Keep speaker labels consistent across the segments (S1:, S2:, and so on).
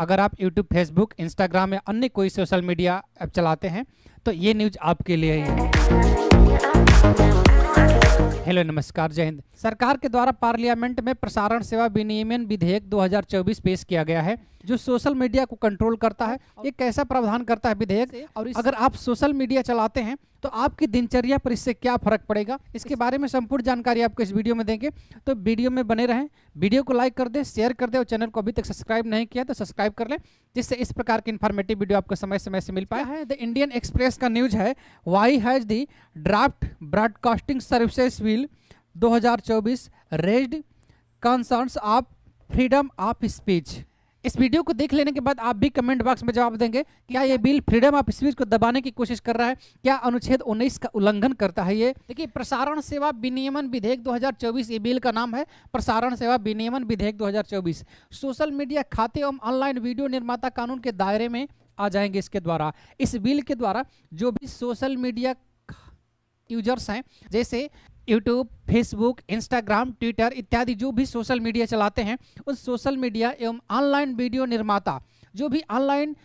S1: अगर आप YouTube Facebook Instagram या अन्य कोई सोशल मीडिया ऐप चलाते हैं तो ये न्यूज आपके लिए ही है हेलो नमस्कार जय हिंद सरकार के द्वारा पार्लियामेंट में प्रसारण सेवा विनियमन विधेयक 2024 पेश किया गया है जो सोशल मीडिया को कंट्रोल करता है ये कैसा प्रावधान करता है विधेयक और अगर आप सोशल मीडिया चलाते हैं तो आपकी दिनचर्या पर इससे क्या फर्क पड़ेगा इसके बारे में संपूर्ण जानकारी आपको इस वीडियो में देंगे तो वीडियो में बने रहें वीडियो को लाइक कर दें शेयर कर दें और चैनल को अभी तक सब्सक्राइब नहीं किया तो सब्सक्राइब कर लें जिससे इस प्रकार की इन्फॉर्मेटिव वीडियो आपको समय समय से मिल पाए है द इंडियन एक्सप्रेस का न्यूज है why has the draft broadcasting services हजार 2024 raised concerns of freedom of speech इस वीडियो को देख लेने के बाद आप भी कमेंट बॉक्स में जवाब देंगे क्या ये बिल फ्रीडम ऑफ स्पीच को दबाने की कोशिश कर रहा है क्या अनुच्छेद 19 का उल्लंघन करता है ये देखिए प्रसारण सेवा विनियमन विधेयक 2024 ये बिल का नाम है प्रसारण सेवा विनियमन विधेयक 2024 सोशल मीडिया खाते एवं ऑनलाइन वीडियो निर्माता कानून के दायरे में आ जाएंगे इसके द्वारा इस बिल के द्वारा जो भी सोशल मीडिया यूजर्स हैं जैसे यूट्यूब फेसबुक इंस्टाग्राम ट्विटर इत्यादि जो भी सोशल मीडिया चलाते हैं उस सोशल मीडिया एवं ऑनलाइन वीडियो निर्माता जो भी ऑनलाइन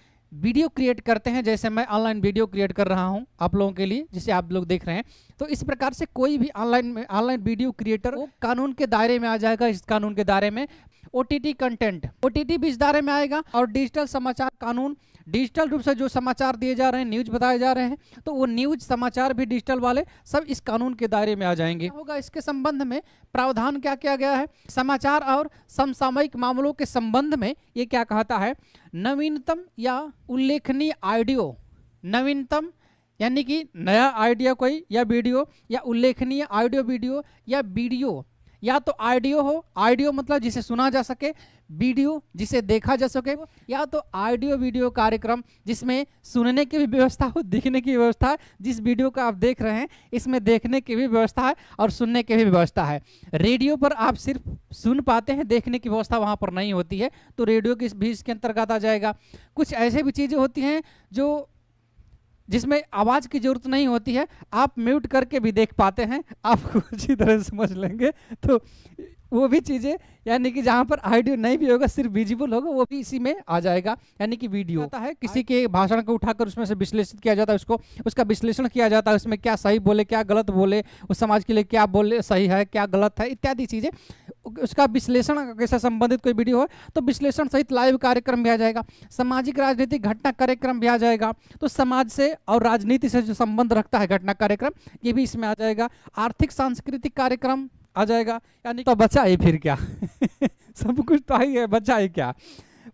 S1: वीडियो क्रिएट करते हैं जैसे मैं ऑनलाइन वीडियो क्रिएट कर रहा हूं आप लोगों के लिए जिसे आप लोग देख रहे हैं तो इस प्रकार से कोई भी ऑनलाइन ऑनलाइन वीडियो क्रिएटर कानून के दायरे में आ जाएगा इस कानून के दायरे में ओ टी कंटेंट ओ भी इस दायरे में आएगा और डिजिटल समाचार कानून डिजिटल रूप से जो समाचार दिए जा रहे हैं न्यूज बताए जा रहे हैं तो वो न्यूज समाचार भी डिजिटल वाले सब इस कानून के दायरे में आ जाएंगे होगा इसके संबंध में प्रावधान क्या किया गया है समाचार और समसामयिक मामलों के संबंध में ये क्या कहता है नवीनतम या उल्लेखनीय आइडियो नवीनतम यानी कि नया आइडिया कोई या वीडियो या उल्लेखनीय ऑडियो वीडियो या वीडियो या तो ऑडियो हो आडियो मतलब जिसे सुना जा सके वीडियो जिसे देखा जा सके या तो ऑडियो वीडियो कार्यक्रम जिसमें सुनने की भी व्यवस्था हो देखने की व्यवस्था है जिस वीडियो का आप देख रहे हैं इसमें देखने की भी व्यवस्था है और सुनने की भी व्यवस्था है रेडियो पर आप सिर्फ सुन पाते हैं देखने की व्यवस्था वहाँ पर नहीं होती है तो रेडियो की भी इसके अंतर्गत आ जाएगा कुछ ऐसे भी चीज़ें होती हैं जो जिसमें आवाज़ की ज़रूरत नहीं होती है आप म्यूट करके भी देख पाते हैं आपको अच्छी तरह समझ लेंगे तो वो भी चीज़ें यानी कि जहाँ पर आइडियो नहीं भी होगा सिर्फ विजिबल होगा वो भी इसी में आ जाएगा यानी कि वीडियो होता है किसी के भाषण को उठाकर उसमें से विश्लेषित किया जाता है उसको उसका विश्लेषण किया जाता है उसमें क्या सही बोले क्या गलत बोले उस समाज के लिए क्या बोले सही है क्या गलत है इत्यादि चीज़ें उसका विश्लेषण कैसे संबंधित कोई वीडियो हो तो विश्लेषण सहित लाइव कार्यक्रम भी आ जाएगा सामाजिक राजनीतिक घटना कार्यक्रम भी आ जाएगा तो समाज से और राजनीति से जो संबंध रखता है घटना कार्यक्रम ये भी इसमें आ जाएगा आर्थिक सांस्कृतिक कार्यक्रम आ जाएगा यानी तो बचा ही फिर क्या सब कुछ तो आई है बचा ही क्या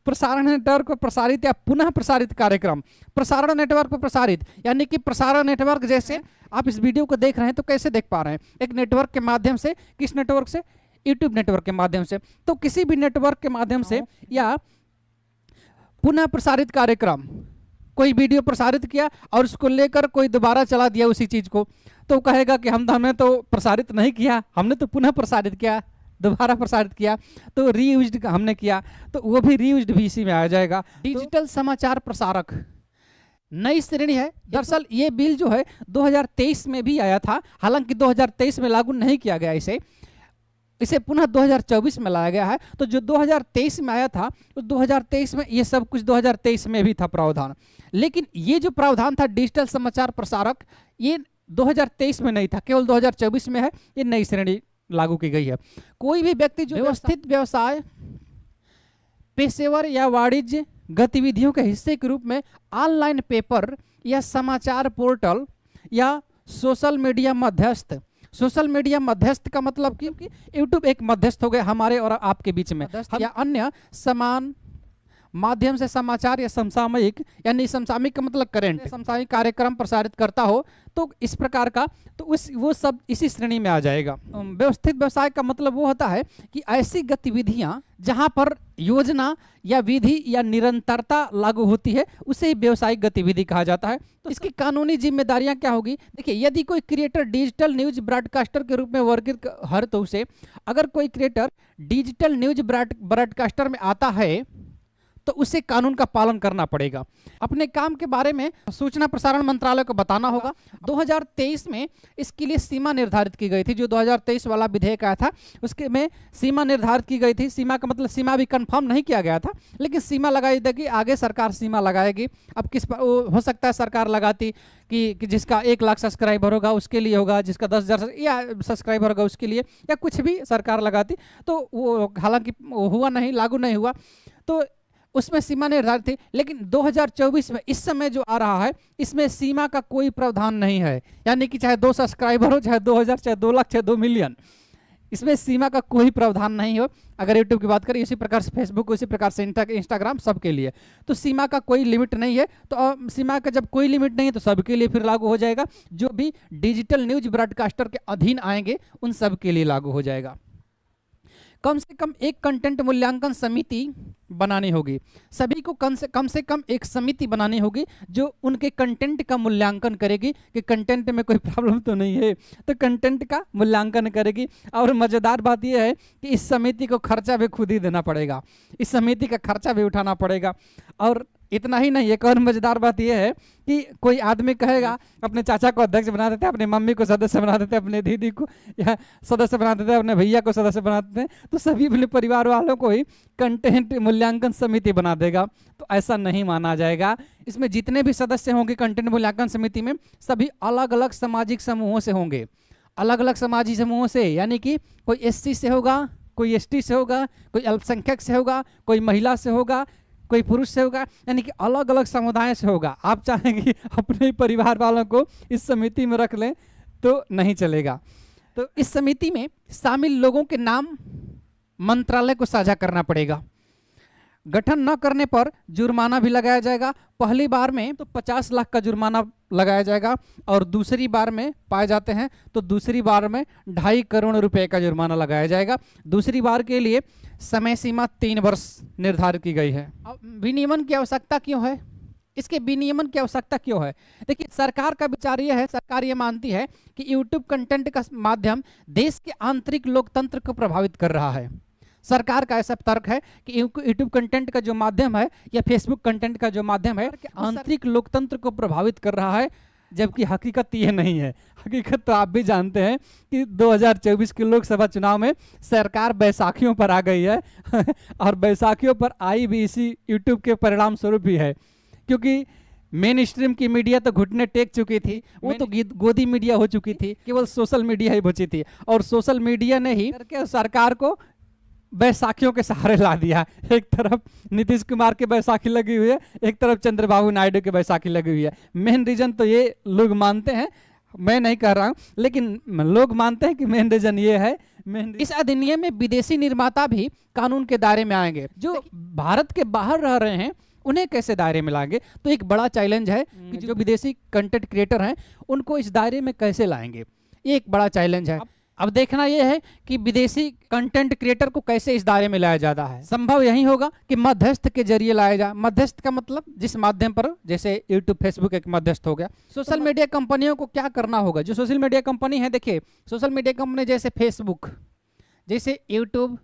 S1: प्रसारण नेटवर्क पर प्रसारित या पुनः प्रसारित कार्यक्रम प्रसारण नेटवर्क पर प्रसारित यानी कि प्रसारण नेटवर्क जैसे आप इस वीडियो को देख रहे हैं तो कैसे देख पा रहे हैं एक नेटवर्क के माध्यम से किस नेटवर्क से यूट्यूब नेटवर्क के माध्यम से तो किसी भी नेटवर्क के माध्यम से हाँ। या पुनः प्रसारित कार्यक्रम कोई वीडियो प्रसारित किया और उसको लेकर कोई दोबारा चला दिया उसी चीज़ को तो कहेगा कि हम तो, हमने तो प्रसारित नहीं किया हमने तो पुनः प्रसारित किया दोबारा प्रसारित किया तो रीयूज हमने किया तो वो भी रीयूज भी इसी में आ जाएगा तो डिजिटल समाचार प्रसारक नई श्रेणी है दरअसल ये बिल जो है 2023 में भी आया था हालांकि 2023 में लागू नहीं किया गया इसे इसे पुनः 2024 में लाया गया है तो जो 2023 में आया था तो 2023 में ये सब कुछ 2023 में भी था प्रावधान लेकिन ये जो प्रावधान था डिजिटल समाचार प्रसारक ये 2023 में नहीं था केवल 2024 में है ये नई श्रेणी लागू की गई है कोई भी व्यक्ति जो व्यवस्थित व्यवसाय पेशेवर या वाणिज्य गतिविधियों के हिस्से के रूप में ऑनलाइन पेपर या समाचार पोर्टल या सोशल मीडिया मध्यस्थ सोशल मीडिया मध्यस्थ का मतलब क्योंकि यूट्यूब एक मध्यस्थ हो गया हमारे और आपके बीच में या अन्य समान माध्यम से समाचार या समसामयिक या समसामयिक का मतलब करेंट समसामयिक कार्यक्रम प्रसारित करता हो तो इस प्रकार का तो उस वो सब इसी श्रेणी में आ जाएगा व्यवस्थित व्यवसाय का मतलब वो होता है कि ऐसी गतिविधियाँ जहाँ पर योजना या विधि या निरंतरता लागू होती है उसे ही व्यवसायिक गतिविधि कहा जाता है तो इसकी कानूनी जिम्मेदारियां क्या होगी देखिए यदि कोई क्रिएटर डिजिटल न्यूज ब्रॉडकास्टर के रूप में वर्गित हर तो उसे अगर कोई क्रिएटर डिजिटल न्यूज ब्रॉडकास्टर में आता है तो उसे कानून का पालन करना पड़ेगा अपने काम के बारे में सूचना प्रसारण मंत्रालय को बताना होगा 2023 में इसके लिए सीमा निर्धारित की गई थी जो 2023 वाला विधेयक आया था उसके में सीमा निर्धारित की गई थी सीमा का मतलब सीमा भी कंफर्म नहीं किया गया था लेकिन सीमा लगाई देगी आगे सरकार सीमा लगाएगी अब किस पर हो सकता है सरकार लगाती कि, कि जिसका एक लाख सब्सक्राइबर होगा उसके लिए होगा जिसका दस हज़ार या सब्सक्राइबर होगा उसके लिए या कुछ भी सरकार लगाती तो वो हालांकि हुआ नहीं लागू नहीं हुआ तो उसमें सीमा निर्धारित थी लेकिन 2024 में इस समय जो आ रहा है इसमें सीमा का कोई प्रावधान नहीं है यानी कि चाहे दो सब्सक्राइबर हो चाहे दो हज़ार चाहे दो लाख चाहे दो मिलियन इसमें सीमा का कोई प्रावधान नहीं हो अगर यूट्यूब की बात करें इसी प्रकार से फेसबुक उसी प्रकार से इंस्टाग्राम सबके लिए तो सीमा का कोई लिमिट नहीं है तो सीमा का जब कोई लिमिट नहीं है तो सबके लिए फिर लागू हो जाएगा जो भी डिजिटल न्यूज ब्रॉडकास्टर के अधीन आएंगे उन सबके लिए लागू हो जाएगा कम से कम एक कंटेंट मूल्यांकन समिति बनानी होगी सभी को कम से कम से कम एक समिति बनानी होगी जो उनके कंटेंट का मूल्यांकन करेगी कि कंटेंट में कोई प्रॉब्लम तो नहीं है तो कंटेंट का मूल्यांकन करेगी और मज़ेदार बात यह है कि इस समिति को खर्चा भी खुद ही देना पड़ेगा इस समिति का खर्चा भी उठाना पड़ेगा और इतना ही नहीं एक और मजेदार बात यह है कि कोई आदमी कहेगा अपने चाचा को अध्यक्ष बना देते हैं अपने मम्मी को सदस्य बना देते हैं अपने दीदी को या सदस्य बना देते हैं अपने भैया को सदस्य बना देते हैं तो सभी अपने परिवार वालों को ही कंटेंट मूल्यांकन समिति बना देगा तो ऐसा नहीं माना जाएगा इसमें जितने भी सदस्य होंगे कंटेंट मूल्यांकन समिति में सभी अलग अलग सामाजिक समूहों से होंगे अलग अलग सामाजिक समूहों से यानी कि कोई एस से होगा कोई एसटी से होगा कोई अल्पसंख्यक से होगा कोई महिला से होगा कोई पुरुष से होगा यानी कि अलग अलग समुदाय से होगा आप चाहेंगे अपने परिवार वालों को इस समिति में रख लें तो नहीं चलेगा तो इस समिति में शामिल लोगों के नाम मंत्रालय को साझा करना पड़ेगा गठन न करने पर जुर्माना भी लगाया जाएगा पहली बार में तो 50 लाख का जुर्माना लगाया जाएगा और दूसरी बार में पाए जाते हैं तो दूसरी बार में ढाई करोड़ रुपए का जुर्माना लगाया जाएगा दूसरी बार के लिए समय सीमा तीन वर्ष निर्धारित की गई है विनियमन की आवश्यकता क्यों है इसके विनियमन की आवश्यकता क्यों है देखिए सरकार का विचार यह है सरकार ये मानती है कि यूट्यूब कंटेंट का माध्यम देश के आंतरिक लोकतंत्र को प्रभावित कर रहा है सरकार का ऐसा तर्क है कि यूट्यूब कंटेंट का जो माध्यम है या फेसबुक कंटेंट का जो माध्यम है आंतरिक लोकतंत्र को प्रभावित कर रहा है जबकि हकीकत तो यह नहीं है हकीकत तो आप भी जानते हैं कि 2024 के लोकसभा चुनाव में सरकार बैसाखियों पर आ गई है और बैसाखियों पर आई भी इसी यूट्यूब के परिणाम स्वरूप ही है क्योंकि मेन स्ट्रीम की मीडिया तो घुटने टेक चुकी थी वो तो गोदी मीडिया हो चुकी थी केवल सोशल मीडिया ही बची थी और सोशल मीडिया ने ही सरकार को बैसाखियों के सहारे ला दिया एक तरफ नीतीश कुमार के बैसाखी लगी हुई है एक तरफ चंद्रबाबू नायडू के बैसाखी लगी हुई है मेन रीजन तो ये लोग मानते हैं मैं नहीं कह रहा हूँ लेकिन लोग मानते हैं कि मेन रीजन ये है इस अधिनियम में विदेशी निर्माता भी कानून के दायरे में आएंगे जो भारत के बाहर रह रहे हैं उन्हें कैसे दायरे में लाएंगे तो एक बड़ा चैलेंज है हम्म, कि जो विदेशी कंटेंट क्रिएटर हैं उनको इस दायरे में कैसे लाएंगे ये एक बड़ा चैलेंज है अब देखना यह है कि विदेशी कंटेंट क्रिएटर को कैसे इस दायरे में लाया जाता है संभव यही होगा कि मध्यस्थ के जरिए लाया जाए मध्यस्थ का मतलब जिस माध्यम पर जैसे यूट्यूब फेसबुक एक मध्यस्थ हो गया सोशल मीडिया कंपनियों को क्या करना होगा जो सोशल मीडिया कंपनी है देखिए सोशल मीडिया कंपनी जैसे फेसबुक जैसे यूट्यूब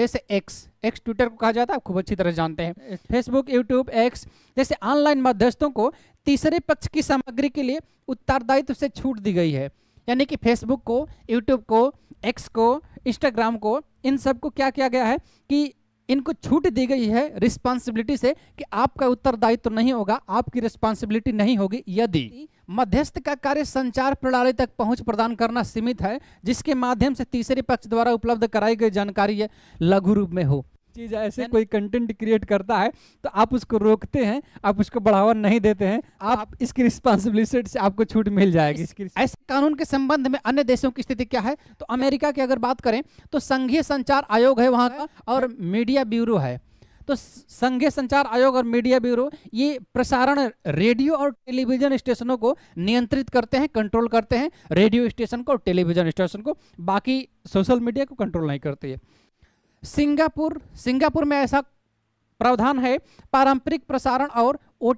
S1: जैसे एक्स एक्स ट्विटर को कहा जाता है आप खूब अच्छी तरह जानते हैं फेसबुक यूट्यूब एक्स जैसे ऑनलाइन मध्यस्थों को तीसरे पक्ष की सामग्री के लिए उत्तरदायित्व से छूट दी गई है यानी कि फेसबुक को यूट्यूब को एक्स को इंस्टाग्राम को इन सब को क्या किया गया है कि इनको छूट दी गई है रिस्पॉन्सिबिलिटी से कि आपका उत्तरदायित्व तो नहीं होगा आपकी रिस्पॉन्सिबिलिटी नहीं होगी यदि मध्यस्थ का कार्य संचार प्रणाली तक पहुंच प्रदान करना सीमित है जिसके माध्यम से तीसरे पक्ष द्वारा उपलब्ध कराई गई जानकारी लघु रूप में हो चीज़ ऐसे कोई कंटेंट क्रिएट करता है तो आप उसको रोकते हैं आप उसको बढ़ावा नहीं देते हैं आप इसकी रिस्पॉन्सिबिलिटी से आपको छूट मिल जाएगी इसकी ऐसे कानून के संबंध में अन्य देशों की स्थिति क्या है तो अमेरिका की अगर बात करें तो संघीय संचार आयोग है वहाँ का हाँ। और मीडिया ब्यूरो है तो संघीय संचार आयोग और मीडिया ब्यूरो ये प्रसारण रेडियो और टेलीविजन स्टेशनों को नियंत्रित करते हैं कंट्रोल करते हैं रेडियो स्टेशन को टेलीविजन स्टेशन को बाकी सोशल मीडिया को कंट्रोल नहीं करती है सिंगापुर सिंगापुर में ऐसा प्रावधान है पारंपरिक प्रसारण और ओ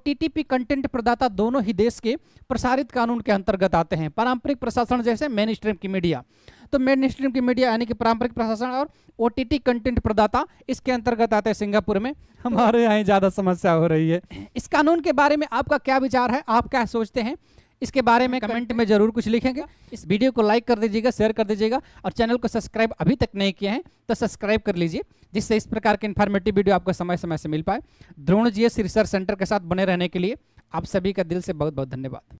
S1: कंटेंट प्रदाता दोनों ही देश के प्रसारित कानून के अंतर्गत आते हैं पारंपरिक प्रशासन जैसे मेन स्ट्रीम की मीडिया तो मेन स्ट्रीम की मीडिया यानी कि पारंपरिक प्रशासन और ओ कंटेंट प्रदाता इसके अंतर्गत आते हैं सिंगापुर में हमारे यहाँ ज़्यादा समस्या हो रही है इस कानून के बारे में आपका क्या विचार है आप क्या सोचते हैं इसके बारे में कमेंट में जरूर कुछ लिखेंगे इस वीडियो को लाइक कर दीजिएगा शेयर कर दीजिएगा और चैनल को सब्सक्राइब अभी तक नहीं किए हैं तो सब्सक्राइब कर लीजिए जिससे इस प्रकार के इन्फॉर्मेटिव वीडियो आपको समय समय से मिल पाए द्रोण जी रिसर्च सेंटर के साथ बने रहने के लिए आप सभी का दिल से बहुत बहुत धन्यवाद